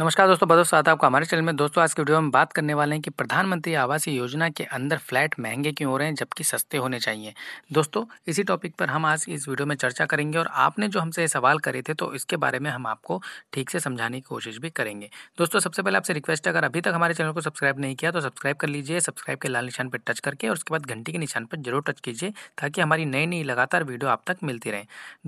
नमस्कार दोस्तों बदव साथ आपका हमारे चैनल में दोस्तों आज के वीडियो में बात करने वाले हैं कि प्रधानमंत्री आवास योजना के अंदर फ्लैट महंगे क्यों हो रहे हैं जबकि सस्ते होने चाहिए दोस्तों इसी टॉपिक पर हम आज इस वीडियो में चर्चा करेंगे और आपने जो हमसे सवाल करे थे तो इसके बारे में हम आपको ठीक से समझाने की कोशिश भी करेंगे दोस्तों सबसे पहले आपसे रिक्वेस्ट है अगर अभी तक हमारे चैनल को सब्सक्राइब नहीं किया तो सब्सक्राइब कर लीजिए सब्सक्राइब के लाल निशान पर टच करके और उसके बाद घंटी के निशान पर जरूर टच कीजिए ताकि हमारी नई नई लगातार वीडियो आप तक मिलती रहे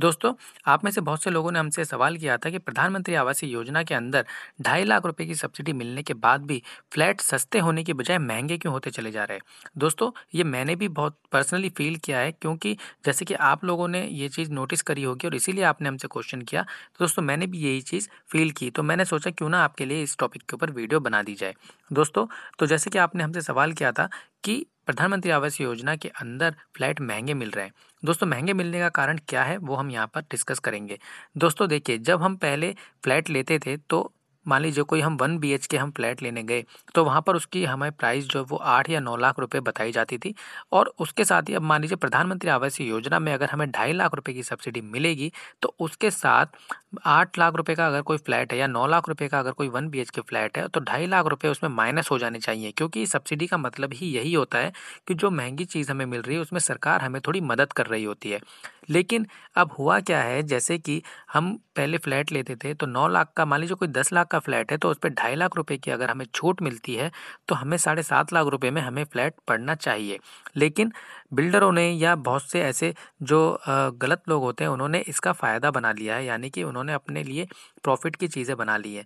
दोस्तों आप में से बहुत से लोगों ने हमसे सवाल किया था कि प्रधानमंत्री आवासीय योजना के अंदर ढाई लाख रुपए की सब्सिडी मिलने के बाद भी फ्लैट सस्ते होने के बजाय महंगे क्यों होते चले जा रहे हैं दोस्तों ये मैंने भी बहुत पर्सनली फील किया है क्योंकि जैसे कि आप लोगों ने ये चीज़ नोटिस करी होगी और इसीलिए आपने हमसे क्वेश्चन किया तो दोस्तों मैंने भी यही चीज़ फील की तो मैंने सोचा क्यों ना आपके लिए इस टॉपिक के ऊपर वीडियो बना दी जाए दोस्तों तो जैसे कि आपने हमसे सवाल किया था कि प्रधानमंत्री आवास योजना के अंदर फ्लैट महंगे मिल रहे हैं दोस्तों महंगे मिलने का कारण क्या है वो हम यहाँ पर डिस्कस करेंगे दोस्तों देखिए जब हम पहले फ्लैट लेते थे तो मान लीजिए कोई हम वन बी के हम फ्लैट लेने गए तो वहाँ पर उसकी हमें प्राइस जो वो आठ या नौ लाख रुपये बताई जाती थी और उसके साथ ही अब मान लीजिए प्रधानमंत्री आवास योजना में अगर हमें ढाई लाख रुपये की सब्सिडी मिलेगी तो उसके साथ आठ लाख रुपये का अगर कोई फ्लैट है या नौ लाख रुपये का अगर कोई वन बी के फ्लैट है तो ढाई लाख रुपये उसमें माइनस हो जाने चाहिए क्योंकि सब्सिडी का मतलब ही यही होता है कि जो महंगी चीज़ हमें मिल रही है उसमें सरकार हमें थोड़ी मदद कर रही होती है लेकिन अब हुआ क्या है जैसे कि हम पहले फ्लैट लेते थे तो नौ लाख का मान लीजिए कोई दस लाख का फ्लैट है तो उस पर ढाई लाख रुपए की अगर हमें छूट मिलती है तो हमें साढ़े सात लाख रुपए में हमें फ्लैट पड़ना चाहिए लेकिन बिल्डरों ने या बहुत से ऐसे जो गलत लोग होते हैं उन्होंने इसका फ़ायदा बना लिया है यानी कि उन्होंने अपने लिए प्रॉफिट की चीज़ें बना ली है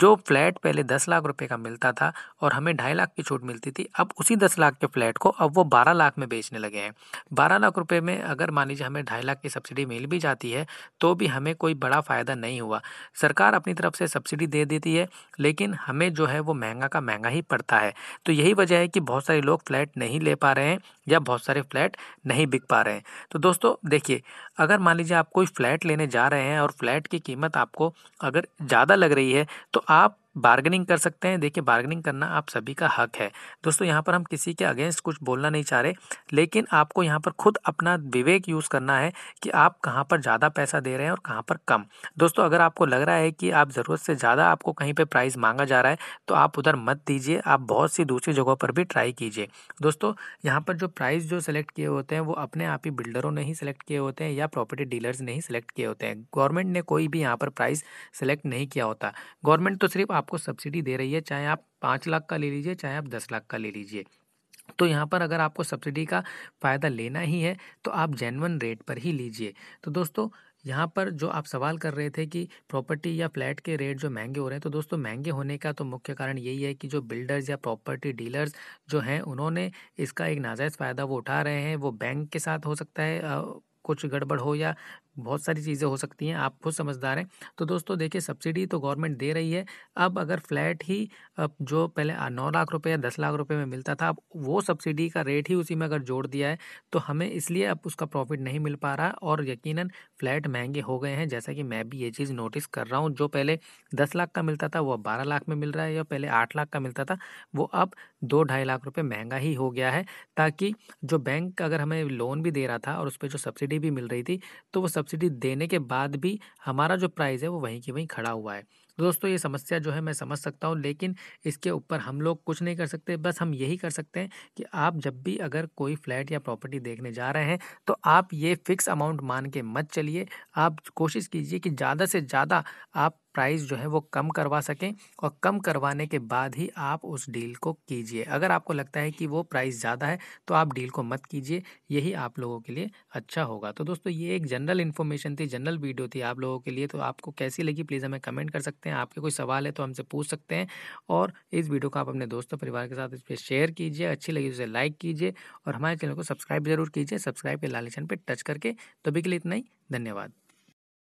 जो फ्लैट पहले दस लाख रुपए का मिलता था और हमें ढाई लाख की छूट मिलती थी अब उसी दस लाख के फ्लैट को अब वो बारह लाख में बेचने लगे हैं बारह लाख रुपए में अगर मान लीजिए हमें ढाई लाख की सब्सिडी मिल भी जाती है तो भी हमें कोई बड़ा फ़ायदा नहीं हुआ सरकार अपनी तरफ से सब्सिडी दे देती है लेकिन हमें जो है वो महंगा का महंगा ही पड़ता है तो यही वजह है कि बहुत सारे लोग फ्लैट नहीं ले पा रहे हैं या बहुत सारे फ्लैट नहीं बिक पा रहे हैं तो दोस्तों देखिए अगर मान लीजिए आप कोई फ्लैट लेने जा रहे हैं और फ्लैट की कीमत आपको अगर ज़्यादा लग रही है तो आप बार्गेनिंग कर सकते हैं देखिए बार्गेनिंग करना आप सभी का हक है दोस्तों यहाँ पर हम किसी के अगेंस्ट कुछ बोलना नहीं चाह रहे लेकिन आपको यहाँ पर खुद अपना विवेक यूज़ करना है कि आप कहाँ पर ज़्यादा पैसा दे रहे हैं और कहाँ पर कम दोस्तों अगर आपको लग रहा है कि आप ज़रूरत से ज़्यादा आपको कहीं पर प्राइस मांगा जा रहा है तो आप उधर मत दीजिए आप बहुत सी दूसरी जगहों पर भी ट्राई कीजिए दोस्तों यहाँ पर जो प्राइस जो सेलेक्ट किए होते हैं वो अपने आप ही बिल्डरों ने ही सेलेक्ट किए होते हैं या प्रॉपर्टी डीलर्स ने ही सेलेक्ट किए होते हैं गवर्नमेंट ने कोई भी यहाँ पर प्राइस सेलेक्ट नहीं किया होता गवर्नमेंट तो सिर्फ आप आपको सब्सिडी दे रही है चाहे आप पाँच लाख का ले लीजिए चाहे आप दस लाख का ले लीजिए तो यहाँ पर अगर आपको सब्सिडी का फ़ायदा लेना ही है तो आप जेनवन रेट पर ही लीजिए तो दोस्तों यहाँ पर जो आप सवाल कर रहे थे कि प्रॉपर्टी या फ्लैट के रेट जो महंगे हो रहे हैं तो दोस्तों महंगे होने का तो मुख्य कारण यही है कि जो बिल्डर्स या प्रॉपर्टी डीलर्स जो हैं उन्होंने इसका एक नाजायज़ फ़ायदा वो उठा रहे हैं वो बैंक के साथ हो सकता है कुछ गड़बड़ हो या बहुत सारी चीज़ें हो सकती हैं आप खुद समझदार हैं तो दोस्तों देखिए सब्सिडी तो गवर्नमेंट दे रही है अब अगर फ्लैट ही जो पहले नौ लाख रुपए या दस लाख रुपए में मिलता था अब वो सब्सिडी का रेट ही उसी में अगर जोड़ दिया है तो हमें इसलिए अब उसका प्रॉफिट नहीं मिल पा रहा और यकीन फ्लैट महंगे हो गए हैं जैसा कि मैं भी ये चीज़ नोटिस कर रहा हूँ जो पहले दस लाख का मिलता था वो अब बारह लाख में मिल रहा है या पहले आठ लाख का मिलता था वो अब दो ढाई लाख रुपये महंगा ही हो गया है ताकि जो बैंक अगर हमें लोन भी दे रहा था और उस पर जो सब्सिडी सब्सिडी भी मिल रही थी तो वो सब्सिडी देने के बाद भी हमारा जो प्राइस है वो वहीं की वहीं खड़ा हुआ है दोस्तों ये समस्या जो है मैं समझ सकता हूँ लेकिन इसके ऊपर हम लोग कुछ नहीं कर सकते बस हम यही कर सकते हैं कि आप जब भी अगर कोई फ्लैट या प्रॉपर्टी देखने जा रहे हैं तो आप ये फिक्स अमाउंट मान के मत चलिए आप कोशिश कीजिए कि ज़्यादा से ज़्यादा आप प्राइस जो है वो कम करवा सकें और कम करवाने के बाद ही आप उस डील को कीजिए अगर आपको लगता है कि वो प्राइस ज़्यादा है तो आप डील को मत कीजिए यही आप लोगों के लिए अच्छा होगा तो दोस्तों ये एक जनरल इन्फॉर्मेशन थी जनरल वीडियो थी आप लोगों के लिए तो आपको कैसी लगी प्लीज़ हमें कमेंट कर सकते हैं आपके कोई सवाल है तो हमसे पूछ सकते हैं और इस वीडियो को आप अपने दोस्तों परिवार के साथ इस पर शेयर कीजिए अच्छी लगी तो उसे लाइक कीजिए और हमारे चैनल को सब्सक्राइब जरूर कीजिए सब्सक्राइब के लाल पर टच करके तो के लिए इतना ही धन्यवाद